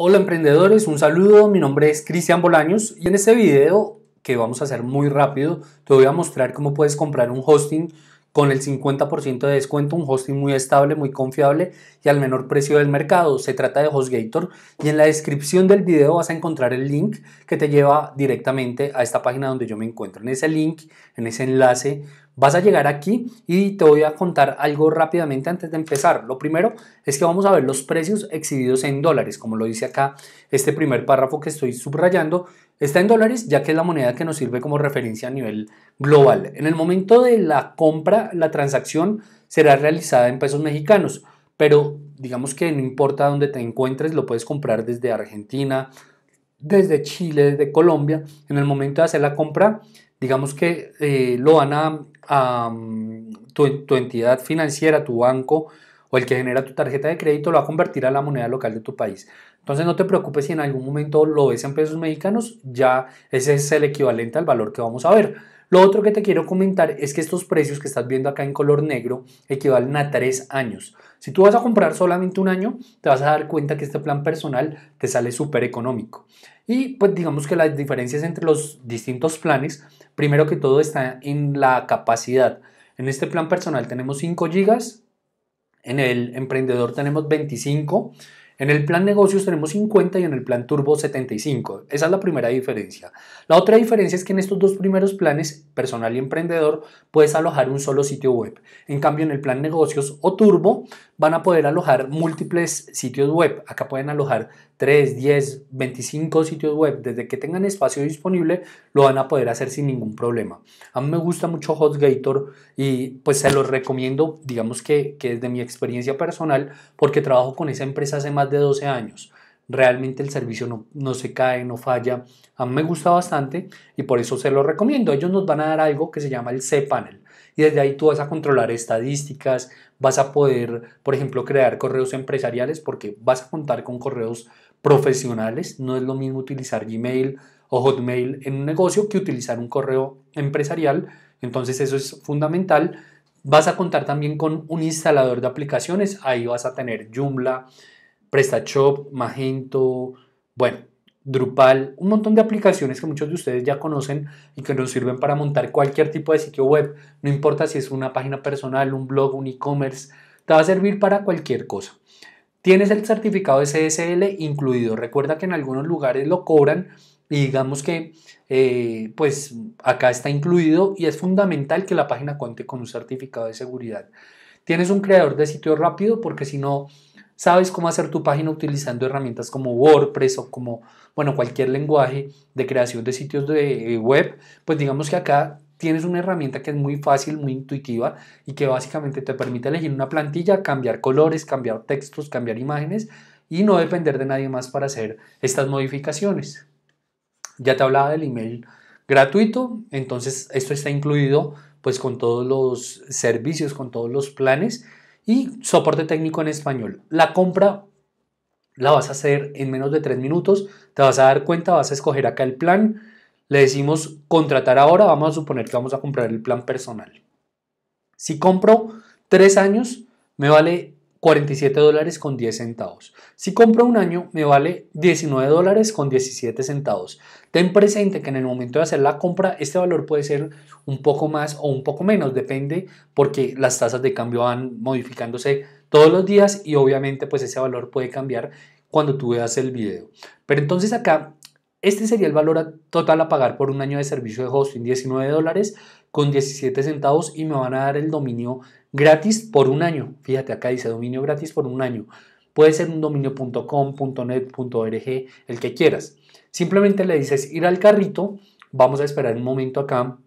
Hola emprendedores, un saludo, mi nombre es Cristian Bolaños y en este video que vamos a hacer muy rápido te voy a mostrar cómo puedes comprar un hosting con el 50% de descuento, un hosting muy estable, muy confiable y al menor precio del mercado. Se trata de HostGator y en la descripción del video vas a encontrar el link que te lleva directamente a esta página donde yo me encuentro. En ese link, en ese enlace, Vas a llegar aquí y te voy a contar algo rápidamente antes de empezar. Lo primero es que vamos a ver los precios exhibidos en dólares, como lo dice acá este primer párrafo que estoy subrayando. Está en dólares ya que es la moneda que nos sirve como referencia a nivel global. En el momento de la compra, la transacción será realizada en pesos mexicanos, pero digamos que no importa dónde te encuentres, lo puedes comprar desde Argentina, desde Chile, desde Colombia, en el momento de hacer la compra, digamos que eh, lo van a, mm, tu, entidad financiera, tu banco o el que genera tu tarjeta de crédito lo va a convertir a la moneda local de tu país. Entonces no te preocupes si en algún momento lo ves en pesos mexicanos, ya ese es el equivalente al valor que vamos a ver. Lo otro que te quiero comentar es que estos precios que estás viendo acá en color negro equivalen a tres años. Si tú vas a comprar solamente un año, te vas a dar cuenta que este plan personal te sale súper económico. Y pues digamos que las diferencias entre los distintos planes, primero que todo está en la capacidad. En este plan personal tenemos 5 GB, en el emprendedor tenemos 25 en el plan negocios tenemos 50 y en el plan turbo 75. Esa es la primera diferencia. La otra diferencia es que en estos dos primeros planes, personal y emprendedor, puedes alojar un solo sitio web. En cambio, en el plan negocios o turbo van a poder alojar múltiples sitios web. Acá pueden alojar 3, 10, 25 sitios web. Desde que tengan espacio disponible, lo van a poder hacer sin ningún problema. A mí me gusta mucho HostGator y pues se los recomiendo, digamos que, que desde mi experiencia personal, porque trabajo con esa empresa hace más de 12 años. Realmente el servicio no, se cae, no falla. A mí me gusta bastante y por eso se lo recomiendo. Ellos nos van a dar algo que se llama el cPanel. Y desde ahí tú vas a controlar estadísticas, vas a poder, por ejemplo, crear correos empresariales porque vas a contar con correos profesionales. No es lo mismo utilizar Gmail o Hotmail en un negocio que utilizar un correo empresarial. Entonces eso es fundamental. Vas a contar también con un instalador de aplicaciones. Ahí vas a tener Joomla, PrestaShop, Magento, bueno, Drupal, un montón de aplicaciones que muchos de ustedes ya conocen y que nos sirven para montar cualquier tipo de sitio web, no importa si es una página personal, un blog, un e-commerce, te va a servir para cualquier cosa. Tienes el certificado de CSL incluido. Recuerda que en algunos lugares lo cobran y digamos que eh, pues acá está incluido y es fundamental que la página cuente con un certificado de seguridad. Tienes un creador de sitio rápido porque si no, sabes cómo hacer tu página utilizando herramientas como WordPress o como, bueno, cualquier lenguaje de creación de sitios de eh, web, pues digamos que acá tienes una herramienta que es muy fácil, muy intuitiva y que básicamente te permite elegir una plantilla, cambiar colores, cambiar textos, cambiar imágenes y no depender de nadie más para hacer estas modificaciones. Ya te hablaba del email gratuito, entonces esto está incluido pues con todos los servicios, con todos los planes y soporte técnico en español. La compra la vas a hacer en menos de tres minutos, te vas a dar cuenta, vas a escoger acá el plan, le decimos contratar ahora, vamos a suponer que vamos a comprar el plan personal. Si compro tres años, me vale 47 dólares con 10 centavos. Si compro un año, me vale 19 dólares con 17 centavos. Ten presente que en el momento de hacer la compra, este valor puede ser un poco más o un poco menos, depende porque las tasas de cambio van modificándose todos los días y obviamente pues ese valor puede cambiar cuando tú veas el video. Pero entonces acá, este sería el valor total a pagar por un año de servicio de hosting, 19 dólares con 17 centavos y me van a dar el dominio gratis por un año. Fíjate, acá dice dominio gratis por un año. Puede ser un dominio.com, .net, .org, el que quieras. Simplemente le dices ir al carrito, vamos a esperar un momento acá.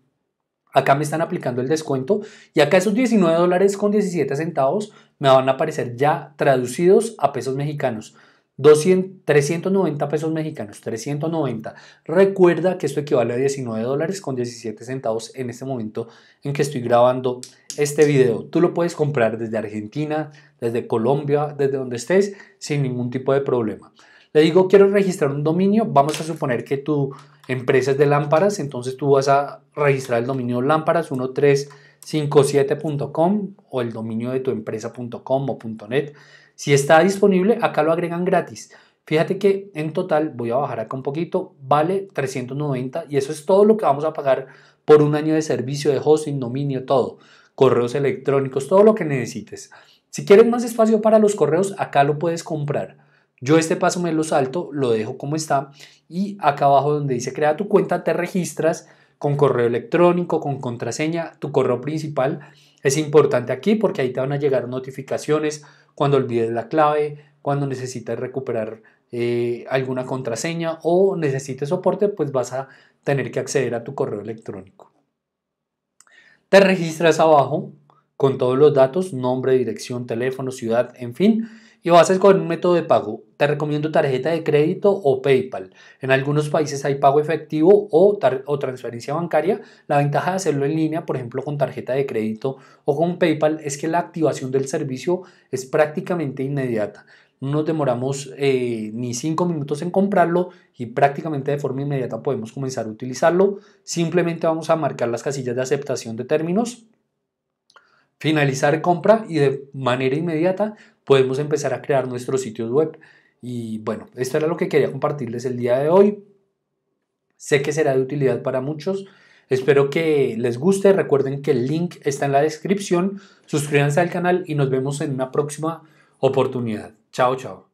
Acá me están aplicando el descuento y acá esos 19 dólares con 17 centavos me van a aparecer ya traducidos a pesos mexicanos. 390 pesos mexicanos, 390. Recuerda que esto equivale a 19 dólares con 17 centavos en este momento en que estoy grabando este video. Tú lo puedes comprar desde Argentina, desde Colombia, desde donde estés, sin ningún tipo de problema. Le digo, quiero registrar un dominio. Vamos a suponer que tu empresa es de lámparas, entonces tú vas a registrar el dominio lámparas 1357.com o el dominio de tu empresa.com o .net si está disponible, acá lo agregan gratis. Fíjate que en total, voy a bajar acá un poquito, vale 390 y eso es todo lo que vamos a pagar por un año de servicio de hosting, dominio, todo. Correos electrónicos, todo lo que necesites. Si quieres más espacio para los correos, acá lo puedes comprar. Yo este paso me lo salto, lo dejo como está y acá abajo donde dice crea tu cuenta te registras con correo electrónico, con contraseña, tu correo principal. Es importante aquí porque ahí te van a llegar notificaciones, cuando olvides la clave, cuando necesitas recuperar eh, alguna contraseña o necesites soporte, pues vas a tener que acceder a tu correo electrónico. Te registras abajo con todos los datos, nombre, dirección, teléfono, ciudad, en fin, y lo haces con un método de pago. Te recomiendo tarjeta de crédito o PayPal. En algunos países hay pago efectivo o, o, transferencia bancaria. La ventaja de hacerlo en línea, por ejemplo, con tarjeta de crédito o con PayPal, es que la activación del servicio es prácticamente inmediata. No nos demoramos eh, ni cinco minutos en comprarlo y prácticamente de forma inmediata podemos comenzar a utilizarlo. Simplemente vamos a marcar las casillas de aceptación de términos finalizar compra y de manera inmediata podemos empezar a crear nuestros sitios web. Y bueno, esto era lo que quería compartirles el día de hoy. Sé que será de utilidad para muchos. Espero que les guste. Recuerden que el link está en la descripción. Suscríbanse al canal y nos vemos en una próxima oportunidad. Chao, chao.